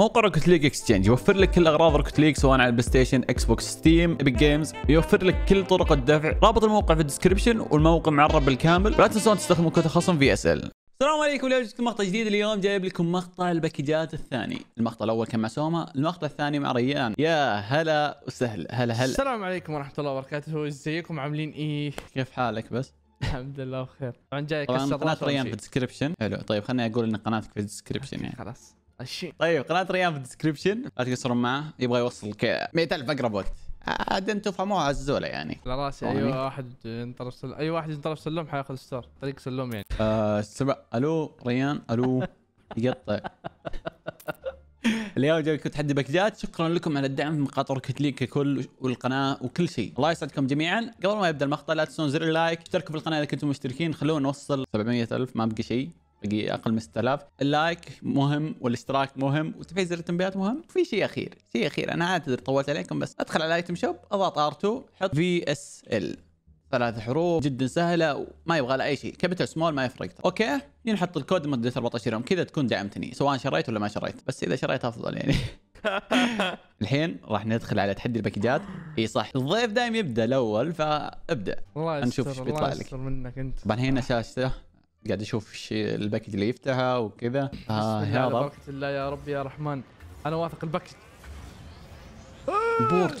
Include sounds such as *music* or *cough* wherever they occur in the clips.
موقع روكت ليج اكسشينج يوفر لك كل اغراض روكت ليج سواء على البلاي ستيشن اكس بوكس ستيم ايبك جيمز يوفر لك كل طرق الدفع رابط الموقع في الديسكربشن والموقع معرب بالكامل ولا تنسون تستخدموا كود خصم في اس ال السلام عليكم اليوم جبت مقطع جديد اليوم جايب لكم مقطع الباكجات الثاني المقطع الاول كان مع سوما المقطع الثاني مع ريان يا هلا وسهلا هلا هلا السلام عليكم ورحمه الله وبركاته ازيكم عاملين ايه كيف حالك بس الحمد لله بخير طبعا جاي طبعا قناه ريان في الديسكربشن حلو طيب خليني اقول ان قناتك في الديسكربشن يعني خلاص الشيء طيب قناه ريان في الديسكربشن لا تقصرون معه يبغى ك 100000 اقرب وقت عاد انتم فهموها عزوله يعني على راسي اي أيوة، واحد ينطرف سل... اي أيوة، واحد ينطرف سلم حياخذ ستار طريق سلم يعني آه سبع الو ريان الو *laughs* يقطع اليوم جايكم تحدي باكجات شكرا لكم على الدعم من قطر كتلي ككل والقناه وكل شيء الله يسعدكم جميعا قبل ما يبدا المقطع لا تنسون زر اللايك اشتركوا في القناه اذا كنتم مشتركين خلونا نوصل 700 الف ما بقي شيء بقي اقل من 6000 اللايك مهم والاشتراك مهم وتفعيل زر التنبيهات مهم وفي شيء اخير شيء اخير انا اعتذر طولت عليكم بس ادخل على ايتم شوب اضغط ار2 حط في اس ال ثلاث حروف جدا سهله وما يبغى لها اي شيء كابيتال سمول ما يفرق اوكي يعني نحط الكود مده 14 يوم كذا تكون دعمتني سواء شريت ولا ما شريت بس اذا شريت افضل يعني *laughs* الحين راح ندخل على تحدي الباكجات اي صح الضيف دايم يبدا الاول فابدا الله نشوف ايش بيطلع لك منك انت طبعا هنا شاشته قاعد اشوف ايش الباكج اللي يفتحها وكذا آه يا رب بركه الله يا رب يا رحمن انا واثق الباكج البورج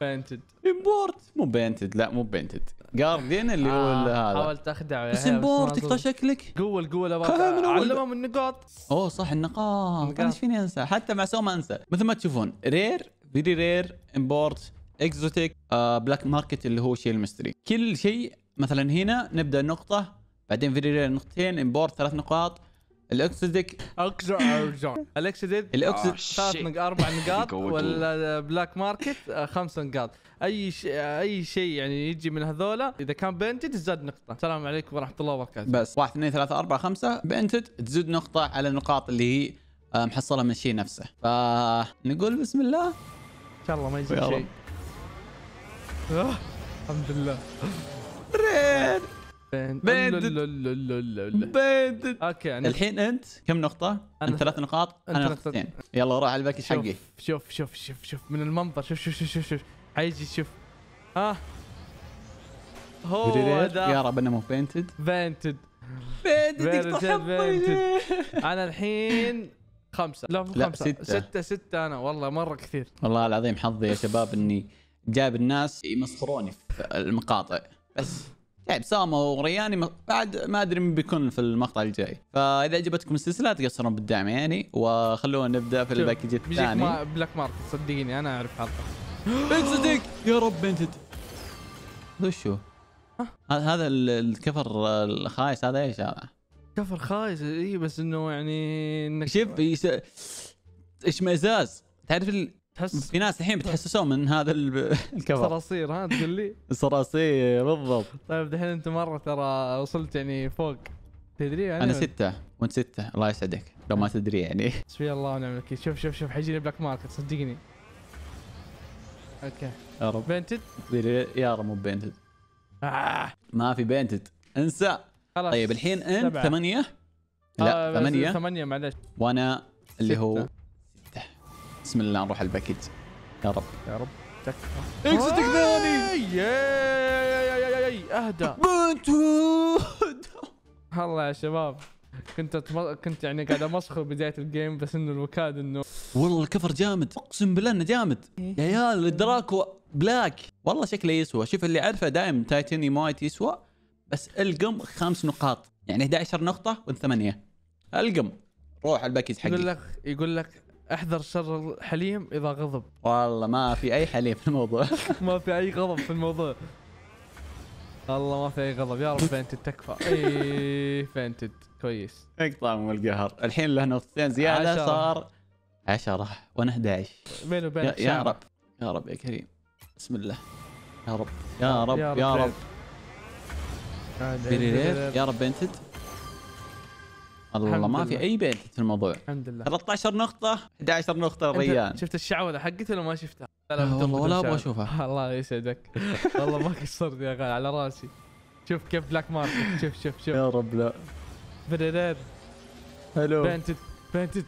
بانتد امبورت مو بينتد لا مو بينتد جارديان اللي هو آه هذا حاولت اخدعه امبورت تقطع شكلك قوة قول *laughs* علمهم النقاط اوه صح النقاط ايش فيني انسى حتى مع سوما انسى مثل ما تشوفون رير فيري رير امبورت اكزوتيك آه بلاك ماركت اللي هو شيء المستري كل شيء مثلا هنا نبدا نقطه بعدين فيري رير نقطتين امبورت ثلاث نقاط اكسيديك الاكسيديك الاكسيديك آه، آه، ثلاث نقاط اربع *laughs* نقاط ولا بلاك آه، ماركت خمس نقاط اي شيء اي شيء يعني يجي من هذولا اذا كان بنتد تزداد نقطه السلام عليكم ورحمه الله وبركاته بس واحد اثنين ثلاثة أربعة خمسة بنتد تزيد نقطة على النقاط اللي هي محصلة من الشيء نفسه فنقول بسم الله ان شاء الله ما يجي شيء *laughs* الحمد لله بنت بنت اوكي أنا... يعني الحين انت كم نقطة؟ انت ثلاث نقاط انا نقطتين يلا روح على الباكج حقي شوف شوف شوف شوف من المنظر شوف شوف شوف شوف شوف حيجي شوف ها هو يا رب انه مو بينتد بينتد بينتد انا الحين خمسة لا مو خمسة ستة. ستة ستة انا والله مرة كثير والله العظيم حظي يا شباب اني جايب الناس يمسخروني في المقاطع بس يعني طيب، اسامه ورياني بعد ما ادري مين بيكون في المقطع الجاي فاذا عجبتكم السلسله لا تقصرون بالدعم يعني وخلونا نبدا في الباكج الثاني ما بلاك مارك صدقني انا اعرف حلقه *gasps* صدق يا رب وش هو؟ هذا الكفر الخايس هذا ايش هذا؟ كفر خايس اي بس انه يعني انك شوف اشمئزاز تعرف تحس في ناس الحين بتحسسون من هذا *laughs* الكفر صراصير ها تقول لي *laughs* صراصير بالضبط طيب دحين انت مره ترى وصلت يعني فوق تدري يعني انا سته وانت سته الله يسعدك لو ما تدري يعني حسبي *laughs* الله ونعم الوكيل شوف شوف شوف حيجيني بلاك ماركت صدقني اوكي يا رب بنتد يا رب مو بينتد آه. ما في بينتد انسى خلاص طيب الحين انت ثمانيه لا آه، ثمانيه ثمانيه معلش وانا اللي هو بسم الله نروح على الباكج يا رب يا رب تكفى اكزت ثاني اهدى الله يا شباب كنت أتم... كنت يعني قاعد امسخر بدايه الجيم بس انه الوكاد انه والله الكفر جامد اقسم بالله انه جامد يا عيال الدراكو بلاك والله شكله يسوى شوف اللي عرفه دائم تايتن مايت يسوى بس القم خمس نقاط يعني 11 نقطه وانت ثمانيه القم روح الباكج حقي يقول لك يقول لك احذر شر الحليم اذا غضب والله ما في اي حليم في الموضوع *laughs* ما في اي غضب في الموضوع الله ما في اي غضب يا رب فينتد تكفى اي فينتد كويس اقطع من القهر الحين له نقطتين زياده عشرة. صار 10 وانا 11 بيني وبينك يا, يا رب يا رب يا كريم بسم الله يا رب يا رب يا رب, يا رب. يا رب. يا رب. يا رب. يا رب. يا رب. الله ما في اي بيت في الموضوع الحمد لله 13 نقطة 11 نقطة ريان شفت الشعوذة حقتي ولا ما شفتها؟ لا لا آه، والله ولا ابغى اشوفها *laughs* الله يسعدك والله ما قصرت يا غالي على راسي شوف كيف بلاك ماركت شوف شوف شوف يا رب لا بدرر هلو بنتد بنتد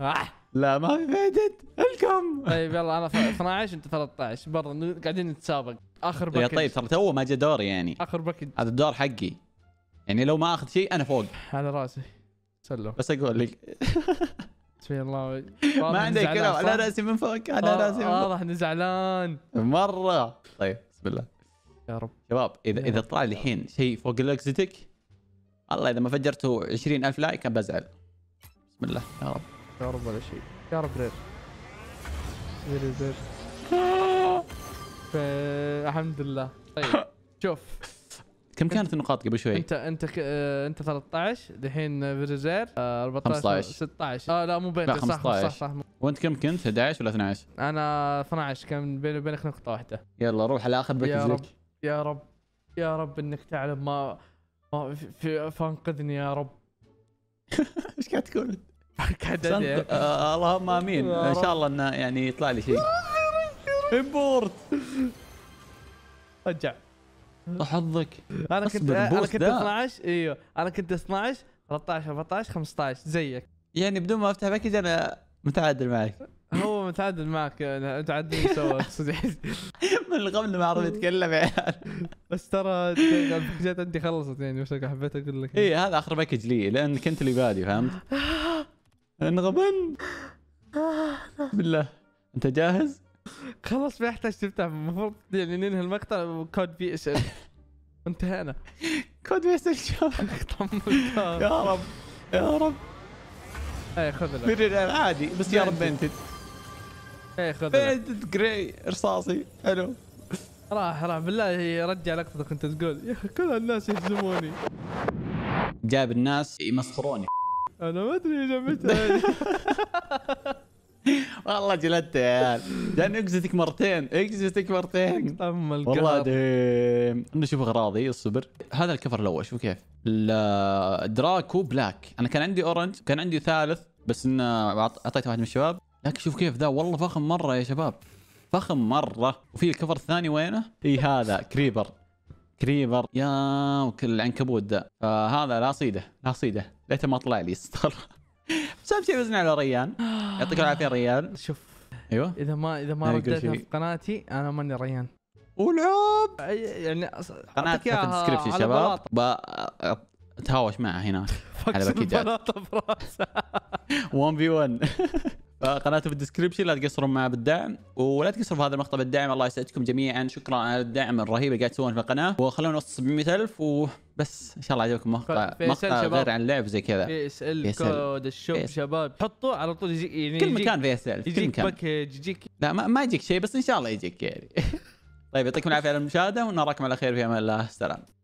آه. لا ما في بنتد الكم طيب يلا انا 12 انت 13 برا قاعدين نتسابق اخر باكج يا طيب ترى تو ما جا دوري يعني اخر باكج هذا الدور حقي يعني لو ما اخذ شيء انا فوق على راسي سلم بس اقول لك سبحان *laughs* الله *laughs* ما عندي كلام على راسي من فوق على راسي من فوق واضح اني زعلان مره طيب بسم الله يا رب شباب اذا اذا طلع لي الحين شيء فوق الاكزيتك الله اذا ما فجرته 20000 لايك بزعل بسم الله يا رب يا رب ولا شيء يا رب رير رير رير *laughs* الحمد لله طيب شوف كم كانت النقاط قبل شوي؟ انت انت آه، انت 13 دحين فيرزير 14 15 16 اه لا مو بين صح, صح صح صح وانت كم كنت 11 ولا 12 انا 12 كان بيني وبينك نقطه واحده يلا روح على اخر بركز يا رب يا رب يا رب انك تعلم ما, ما في فانقذني يا رب *laughs* ايش قاعد تقول؟ آه، اللهم امين ان شاء الله انه يعني يطلع لي شيء امبورت رجع حظك انا كنت انا كنت 12 ايوه انا كنت 12 13 14 15 زيك يعني بدون ما افتح باكج انا متعادل معك هو متعادل معك متعادل سوا اقصد *laughs* من قبل ما اعرف يتكلم يعني بس ترى الباكجات عندي خلصت يعني بس حبيت اقول لك اي هذا اخر باكج لي لان كنت اللي بادي فهمت؟ *laughs* انغبن *laughs* بالله انت جاهز؟ خلص ما يحتاج تفتح المفروض يعني ننهي المقطع وكود بي اس ال انتهينا كود بي اس ال يا رب يا رب اي خذ عادي بس يا رب بنتد اي خذ بنتد جراي رصاصي حلو راح راح بالله رجع لقطتك كنت تقول يا اخي كل الناس يهزموني جاب الناس يمسخروني انا ما ادري جابتها *laughs* والله جلدت يا عيال جاني اكزتك مرتين اكزتك مرتين طم والله ديم نشوف اغراضي الصبر هذا الكفر الاول شوف كيف دراكو بلاك انا كان عندي اورنج كان عندي ثالث بس انه اعطيته واحد من الشباب لكن شوف كيف ذا والله فخم مره يا شباب فخم مره وفي الكفر الثاني وينه؟ اي هذا كريبر كريبر يا العنكبوت ذا فهذا لا صيده لا صيده ليته ما طلع لي استغرب سبتي وزن على ريان *gasps* يعطيك العافيه ريان شوف ايوه اذا ما اذا ما رديت في قناتي انا ماني ريان ولعب يعني قناتك في الديسكربشن شباب اتهاوش معه هناك *laughs* على بكيت في 1 في 1 قناته في الديسكربشن لا تقصرون معه بالدعم ولا تقصروا في هذا المقطع بالدعم الله يسعدكم جميعا شكرا على الدعم الرهيب اللي قاعد تسوونه في القناه وخلونا نوصل 700000 وبس ان شاء الله عجبكم مقطع مقطع غير عن اللعب زي كذا فيسال كود الشوب فيسأل. شباب حطوه على طول يجي يعني كل مكان فيسال يجيك باكج يجيك لا ما, ما يجيك شيء بس ان شاء الله يجيك يعني *laughs* طيب يعطيكم العافيه على المشاهده ونراكم على خير في امان الله سلام